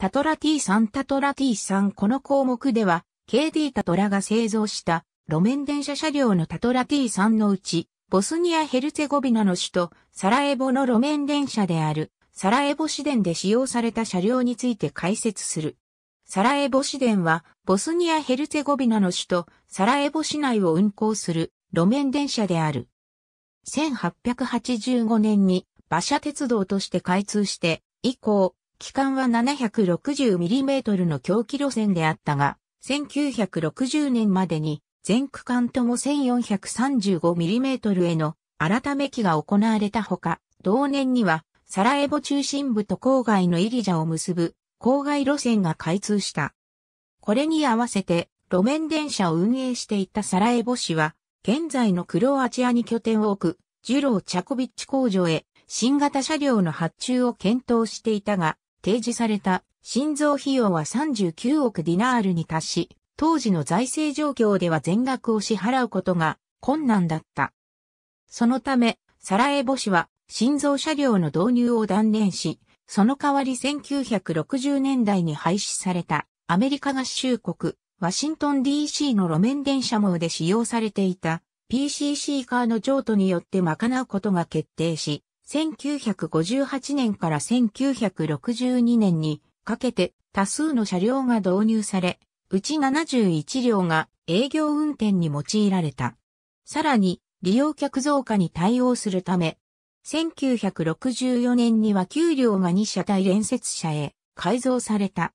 タトラ T3 タトラ T3 この項目では、KD タトラが製造した路面電車車両のタトラ T3 のうち、ボスニア・ヘルツェゴビナの首都サラエボの路面電車であるサラエボ市電で使用された車両について解説する。サラエボ市電はボスニア・ヘルツェゴビナの首都サラエボ市内を運行する路面電車である。1885年に馬車鉄道として開通して以降、期間は 760mm の狂気路線であったが、1960年までに全区間とも 1435mm への改め期が行われたほか、同年にはサラエボ中心部と郊外のイリジャを結ぶ郊外路線が開通した。これに合わせて路面電車を運営していたサラエボ市は、現在のクロアチアに拠点を置くジュロー・チャコビッチ工場へ新型車両の発注を検討していたが、提示された心臓費用は39億ディナールに達し、当時の財政状況では全額を支払うことが困難だった。そのため、サラエボ氏は心臓車両の導入を断念し、その代わり1960年代に廃止されたアメリカ合衆国、ワシントン DC の路面電車網で使用されていた PCC カーの譲渡によって賄うことが決定し、1958年から1962年にかけて多数の車両が導入され、うち71両が営業運転に用いられた。さらに、利用客増加に対応するため、1964年には9両が2車対連接車へ改造された。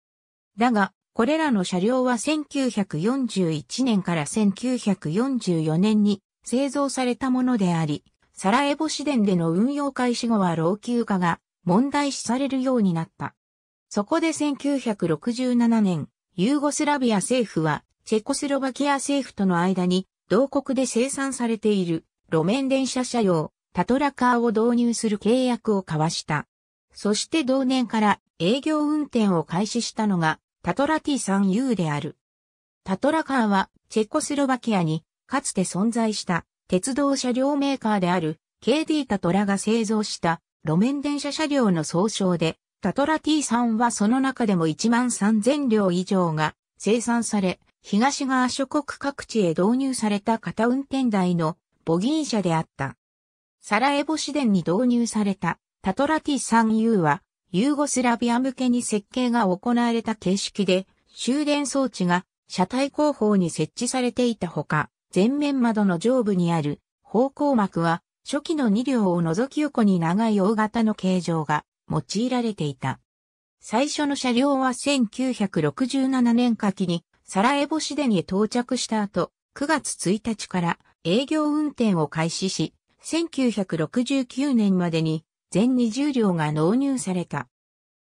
だが、これらの車両は1941年から1944年に製造されたものであり、サラエボ市電での運用開始後は老朽化が問題視されるようになった。そこで1967年、ユーゴスラビア政府は、チェコスロバキア政府との間に、同国で生産されている路面電車車用、タトラカーを導入する契約を交わした。そして同年から営業運転を開始したのが、タトラ T3U である。タトラカーは、チェコスロバキアに、かつて存在した鉄道車両メーカーである KD タトラが製造した路面電車車両の総称で、タトラ T3 はその中でも1万3000両以上が生産され、東側諸国各地へ導入された片運転台のボギー車であった。サラエボ市電に導入されたタトラ T3U は、ユーゴスラビア向けに設計が行われた形式で、終電装置が車体後方に設置されていたほか、前面窓の上部にある方向膜は初期の2両を除き横に長い大型の形状が用いられていた。最初の車両は1967年夏季にサラエボ市電へ到着した後、9月1日から営業運転を開始し、1969年までに全20両が納入された。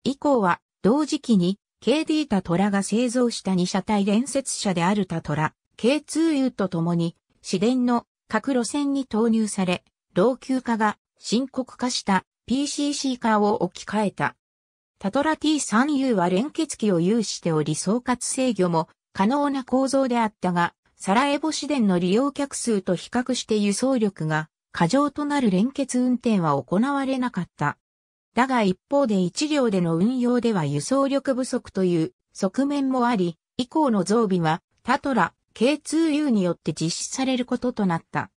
以降は同時期に KD タトラが製造した2車体連接車であるタトラ、K2U とともに、市電の各路線に投入され、老朽化が深刻化した PCC 化を置き換えた。タトラ T3U は連結機を有しており総括制御も可能な構造であったが、サラエボ市電の利用客数と比較して輸送力が過剰となる連結運転は行われなかった。だが一方で1両での運用では輸送力不足という側面もあり、以降の増備はタトラ K2U によって実施されることとなった。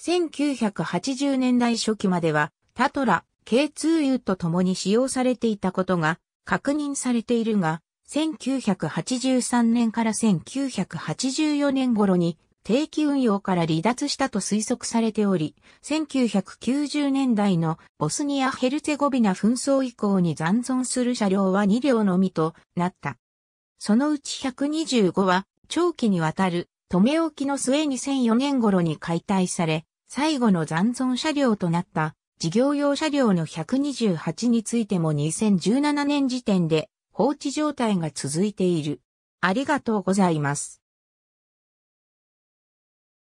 1980年代初期までは、タトラ、K2U と共に使用されていたことが確認されているが、1983年から1984年頃に定期運用から離脱したと推測されており、1990年代のボスニア・ヘルツェゴビナ紛争以降に残存する車両は2両のみとなった。そのうち125は長期にわたる留め置きの末2004年頃に解体され、最後の残存車両となった事業用車両の128についても2017年時点で放置状態が続いている。ありがとうございます。